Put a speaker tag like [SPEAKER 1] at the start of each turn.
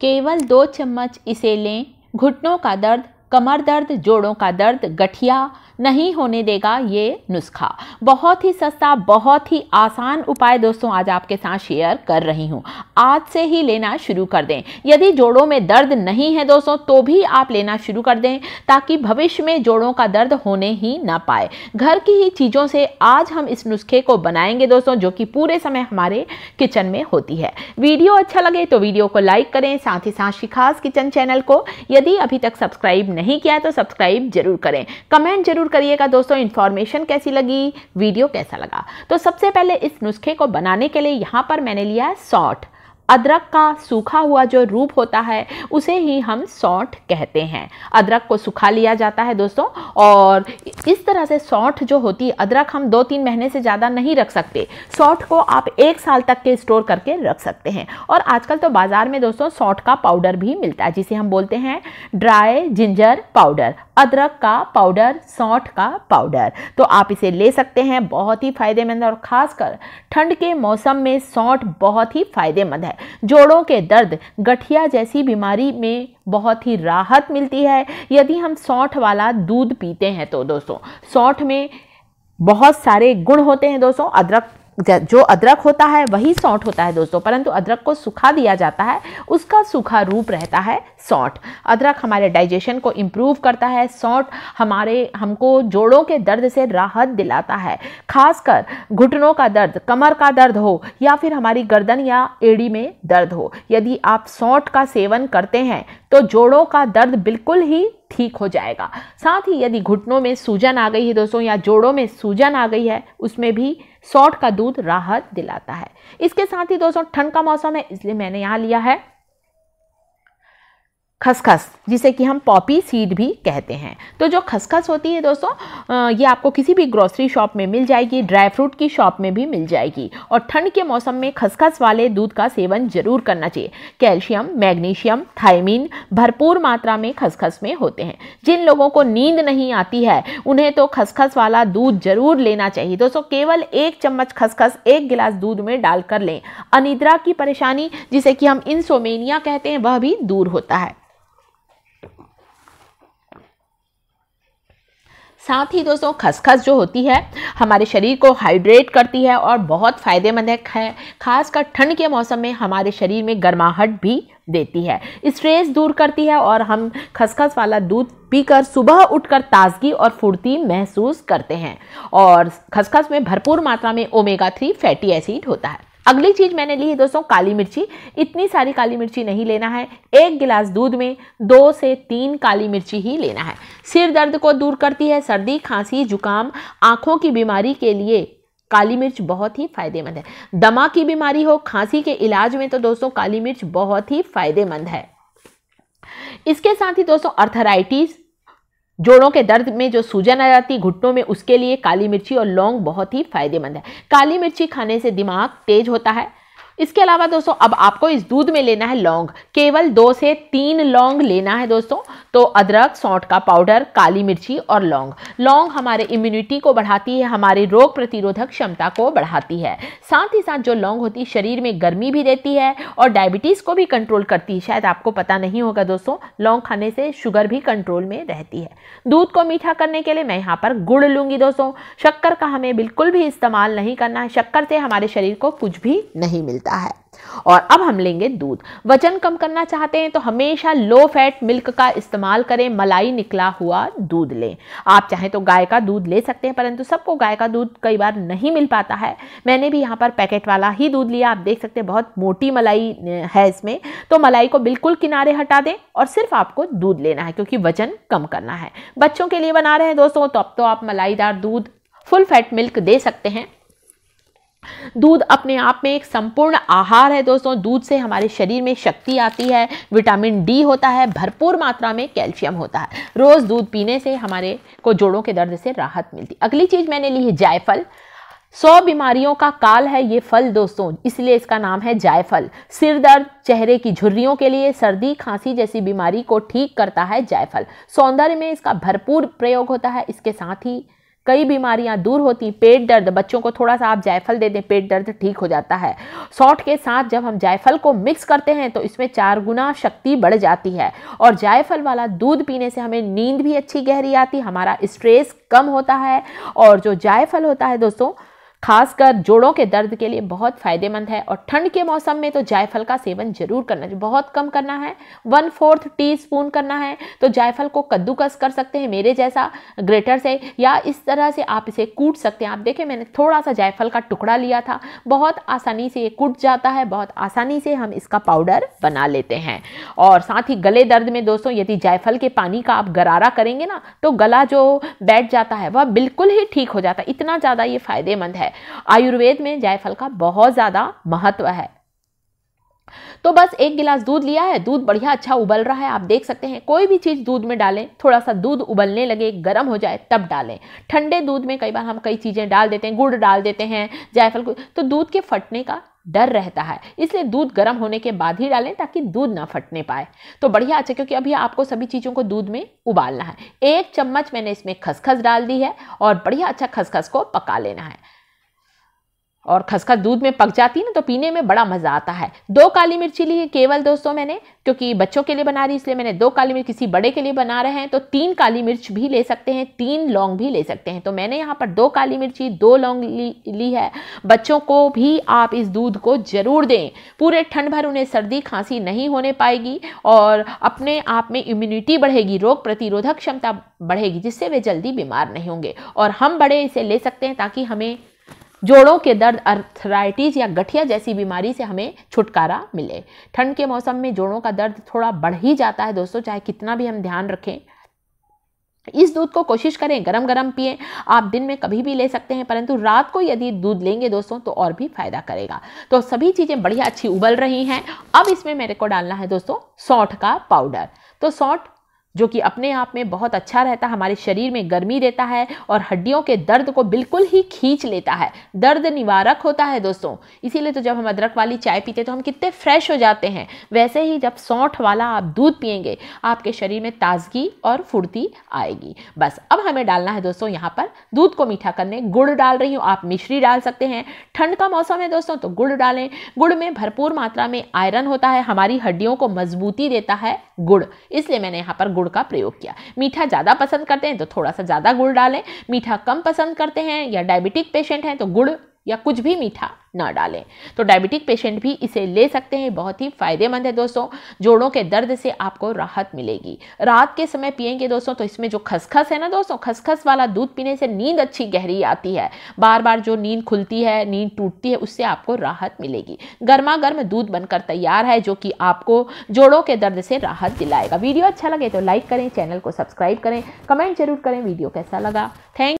[SPEAKER 1] केवल दो चम्मच इसे लें घुटनों का दर्द कमर दर्द जोड़ों का दर्द गठिया नहीं होने देगा ये नुस्खा बहुत ही सस्ता बहुत ही आसान उपाय दोस्तों आज आपके साथ शेयर कर रही हूँ आज से ही लेना शुरू कर दें यदि जोड़ों में दर्द नहीं है दोस्तों तो भी आप लेना शुरू कर दें ताकि भविष्य में जोड़ों का दर्द होने ही ना पाए घर की ही चीज़ों से आज हम इस नुस्खे को बनाएंगे दोस्तों जो कि पूरे समय हमारे किचन में होती है वीडियो अच्छा लगे तो वीडियो को लाइक करें साथ ही साथ शिखास किचन चैनल को यदि अभी तक सब्सक्राइब नहीं किया है तो सब्सक्राइब जरूर करें कमेंट जरूर ज़रूर करिएगा दोस्तों इन्फॉर्मेशन कैसी लगी वीडियो कैसा लगा तो सबसे पहले इस नुस्खे को बनाने के लिए यहाँ पर मैंने लिया है सौठ अदरक का सूखा हुआ जो रूप होता है उसे ही हम सौठ कहते हैं अदरक को सूखा लिया जाता है दोस्तों और इस तरह से सौठ जो होती है अदरक हम दो तीन महीने से ज़्यादा नहीं रख सकते सौठ को आप एक साल तक के स्टोर करके रख सकते हैं और आजकल तो बाज़ार में दोस्तों सौठ का पाउडर भी मिलता है जिसे हम बोलते हैं ड्राई जिंजर पाउडर अदरक का पाउडर सौठ का पाउडर तो आप इसे ले सकते हैं बहुत ही फायदेमंद और ख़ासकर ठंड के मौसम में सौठ बहुत ही फायदेमंद है जोड़ों के दर्द गठिया जैसी बीमारी में बहुत ही राहत मिलती है यदि हम सौठ वाला दूध पीते हैं तो दोस्तों सौंठ में बहुत सारे गुण होते हैं दोस्तों अदरक जो अदरक होता है वही सौंट होता है दोस्तों परंतु अदरक को सूखा दिया जाता है उसका सूखा रूप रहता है सौंट अदरक हमारे डाइजेशन को इम्प्रूव करता है सौंट हमारे हमको जोड़ों के दर्द से राहत दिलाता है खासकर घुटनों का दर्द कमर का दर्द हो या फिर हमारी गर्दन या एड़ी में दर्द हो यदि आप सौंट का सेवन करते हैं तो जोड़ों का दर्द बिल्कुल ही ठीक हो जाएगा साथ ही यदि घुटनों में सूजन आ गई है दोस्तों या जोड़ों में सूजन आ गई है उसमें भी सौट का दूध राहत दिलाता है इसके साथ ही दोस्तों ठंड का मौसम है इसलिए मैंने यहाँ लिया है खसखस जिसे कि हम पॉपी सीड भी कहते हैं तो जो खसखस होती है दोस्तों ये आपको किसी भी ग्रोसरी शॉप में मिल जाएगी ड्राई फ्रूट की शॉप में भी मिल जाएगी और ठंड के मौसम में खसखस वाले दूध का सेवन जरूर करना चाहिए कैल्शियम मैग्नीशियम थायमिन भरपूर मात्रा में खसखस में होते हैं जिन लोगों को नींद नहीं आती है उन्हें तो खसखस वाला दूध जरूर लेना चाहिए दोस्तों केवल एक चम्मच खसखस एक गिलास दूध में डालकर लें अनिद्रा की परेशानी जिसे कि हम इंसोमेनिया कहते हैं वह भी दूर होता है साथ ही दोस्तों खसखस जो होती है हमारे शरीर को हाइड्रेट करती है और बहुत फ़ायदेमंद है खासकर ठंड के मौसम में हमारे शरीर में गर्माहट भी देती है स्ट्रेस दूर करती है और हम खसखस वाला दूध पीकर सुबह उठकर ताजगी और फुर्ती महसूस करते हैं और खसखस में भरपूर मात्रा में ओमेगा थ्री फैटी एसिड होता है अगली चीज़ मैंने ली है दोस्तों काली मिर्ची इतनी सारी काली मिर्ची नहीं लेना है एक गिलास दूध में दो से तीन काली मिर्ची ही लेना है सिर दर्द को दूर करती है सर्दी खांसी जुकाम आँखों की बीमारी के लिए काली मिर्च बहुत ही फायदेमंद है दमा की बीमारी हो खांसी के इलाज में तो दोस्तों काली मिर्च बहुत ही फायदेमंद है इसके साथ ही दोस्तों अर्थराइटिस जोड़ों के दर्द में जो सूजन आ जाती घुटनों में उसके लिए काली मिर्ची और लौंग बहुत ही फायदेमंद है काली मिर्ची खाने से दिमाग तेज होता है इसके अलावा दोस्तों अब आपको इस दूध में लेना है लौंग केवल दो से तीन लौंग लेना है दोस्तों तो अदरक सौंठ का पाउडर काली मिर्ची और लौंग लौंग हमारे इम्यूनिटी को बढ़ाती है हमारे रोग प्रतिरोधक क्षमता को बढ़ाती है साथ ही साथ जो लौंग होती है शरीर में गर्मी भी देती है और डायबिटीज़ को भी कंट्रोल करती है शायद आपको पता नहीं होगा दोस्तों लौंग खाने से शुगर भी कंट्रोल में रहती है दूध को मीठा करने के लिए मैं यहाँ पर गुड़ लूँगी दोस्तों शक्कर का हमें बिल्कुल भी इस्तेमाल नहीं करना है शक्कर से हमारे शरीर को कुछ भी नहीं मिलता होता है और अब हम लेंगे दूध वजन कम करना चाहते हैं तो हमेशा लो फैट मिल्क का इस्तेमाल करें मलाई निकला हुआ दूध लें आप चाहें तो गाय का दूध ले सकते हैं परंतु सबको गाय का दूध कई बार नहीं मिल पाता है मैंने भी यहाँ पर पैकेट वाला ही दूध लिया आप देख सकते हैं बहुत मोटी मलाई है इसमें तो मलाई को बिल्कुल किनारे हटा दें और सिर्फ आपको दूध लेना है क्योंकि वजन कम करना है बच्चों के लिए बना रहे हैं दोस्तों तो अब तो आप मलाईदार दूध फुल फैट मिल्क दे सकते हैं दूध अपने आप में एक संपूर्ण आहार है दोस्तों दूध से हमारे शरीर में शक्ति आती है विटामिन डी होता है भरपूर मात्रा में कैल्शियम होता है रोज़ दूध पीने से हमारे को जोड़ों के दर्द से राहत मिलती अगली चीज़ मैंने ली है जायफल सौ बीमारियों का काल है ये फल दोस्तों इसलिए इसका नाम है जायफल सिर दर्द चेहरे की झुर्रियों के लिए सर्दी खांसी जैसी बीमारी को ठीक करता है जायफल सौंदर्य में इसका भरपूर प्रयोग होता है इसके साथ ही कई बीमारियां दूर होती पेट दर्द बच्चों को थोड़ा सा आप जायफल दे दें पेट दर्द ठीक हो जाता है सौठ के साथ जब हम जायफल को मिक्स करते हैं तो इसमें चार गुना शक्ति बढ़ जाती है और जायफल वाला दूध पीने से हमें नींद भी अच्छी गहरी आती हमारा स्ट्रेस कम होता है और जो जायफल होता है दोस्तों खासकर जोड़ों के दर्द के लिए बहुत फ़ायदेमंद है और ठंड के मौसम में तो जायफल का सेवन जरूर करना चाहिए बहुत कम करना है वन फोर्थ टी स्पून करना है तो जायफल को कद्दूकस कर सकते हैं मेरे जैसा ग्रेटर से या इस तरह से आप इसे कूट सकते हैं आप देखें मैंने थोड़ा सा जायफल का टुकड़ा लिया था बहुत आसानी से ये कूट जाता है बहुत आसानी से हम इसका पाउडर बना लेते हैं और साथ ही गले दर्द में दोस्तों यदि जायफल के पानी का आप गरारा करेंगे ना तो गला जो बैठ जाता है वह बिल्कुल ही ठीक हो जाता है इतना ज़्यादा ये फ़ायदेमंद है है आयुर्वेद में जायफल का बहुत ज़्यादा महत्व है तो बस एक गिलास दूध लिया है दूध बढ़िया अच्छा उबल रहा है आप देख सकते हैं कोई भी चीज़ दूध में डालें थोड़ा सा दूध उबलने लगे गर्म हो जाए तब डालें ठंडे दूध में कई बार हम कई चीज़ें डाल देते हैं गुड़ डाल देते हैं जायफल को तो दूध के फटने का डर रहता है इसलिए दूध गर्म होने के बाद ही डालें ताकि दूध ना फटने पाए तो बढ़िया अच्छा क्योंकि अभी आपको सभी चीज़ों को दूध में उबालना है एक चम्मच मैंने इसमें खसखस डाल दी है और बढ़िया अच्छा खसखस को पका लेना है और खसखस दूध में पक जाती है ना तो पीने में बड़ा मज़ा आता है दो काली मिर्ची ली है केवल दोस्तों मैंने क्योंकि बच्चों के लिए बना रही इसलिए मैंने दो काली मिर्च किसी बड़े के लिए बना रहे हैं तो तीन काली मिर्च भी ले सकते हैं तीन लौंग भी ले सकते हैं तो मैंने यहाँ पर दो काली मिर्ची दो लौंग ली, ली है बच्चों को भी आप इस दूध को ज़रूर दें पूरे ठंड भर उन्हें सर्दी खांसी नहीं होने पाएगी और अपने आप में इम्यूनिटी बढ़ेगी रोग प्रतिरोधक क्षमता बढ़ेगी जिससे वे जल्दी बीमार नहीं होंगे और हम बड़े इसे ले सकते हैं ताकि हमें जोड़ों के दर्द अर्थराइटिस या गठिया जैसी बीमारी से हमें छुटकारा मिले ठंड के मौसम में जोड़ों का दर्द थोड़ा बढ़ ही जाता है दोस्तों चाहे कितना भी हम ध्यान रखें इस दूध को कोशिश करें गरम गरम पिए आप दिन में कभी भी ले सकते हैं परंतु रात को यदि दूध लेंगे दोस्तों तो और भी फायदा करेगा तो सभी चीज़ें बढ़िया अच्छी उबल रही हैं अब इसमें मेरे को डालना है दोस्तों सौठ का पाउडर तो सौठ जो कि अपने आप में बहुत अच्छा रहता है हमारे शरीर में गर्मी देता है और हड्डियों के दर्द को बिल्कुल ही खींच लेता है दर्द निवारक होता है दोस्तों इसीलिए तो जब हम अदरक वाली चाय पीते तो हम कितने फ्रेश हो जाते हैं वैसे ही जब सौंठ वाला आप दूध पियेंगे आपके शरीर में ताजगी और फुर्ती आएगी बस अब हमें डालना है दोस्तों यहाँ पर दूध को मीठा करने गुड़ डाल रही हूँ आप मिश्री डाल सकते हैं ठंड का मौसम है दोस्तों तो गुड़ डालें गुड़ में भरपूर मात्रा में आयरन होता है हमारी हड्डियों को मजबूती देता है गुड़ इसलिए मैंने यहाँ पर गुड़ गुड़ का प्रयोग किया मीठा ज़्यादा पसंद करते हैं तो थोड़ा सा ज़्यादा गुड़ डालें मीठा कम पसंद करते हैं या डायबिटिक पेशेंट हैं तो गुड़ या कुछ भी मीठा ना डालें तो डायबिटिक पेशेंट भी इसे ले सकते हैं बहुत ही फ़ायदेमंद है दोस्तों जोड़ों के दर्द से आपको राहत मिलेगी रात के समय पियेंगे दोस्तों तो इसमें जो खसखस है ना दोस्तों खसखस वाला दूध पीने से नींद अच्छी गहरी आती है बार बार जो नींद खुलती है नींद टूटती है उससे आपको राहत मिलेगी गर्मा गर्म दूध बनकर तैयार है जो कि आपको जोड़ों के दर्द से राहत दिलाएगा वीडियो अच्छा लगे तो लाइक करें चैनल को सब्सक्राइब करें कमेंट जरूर करें वीडियो कैसा लगा थैंक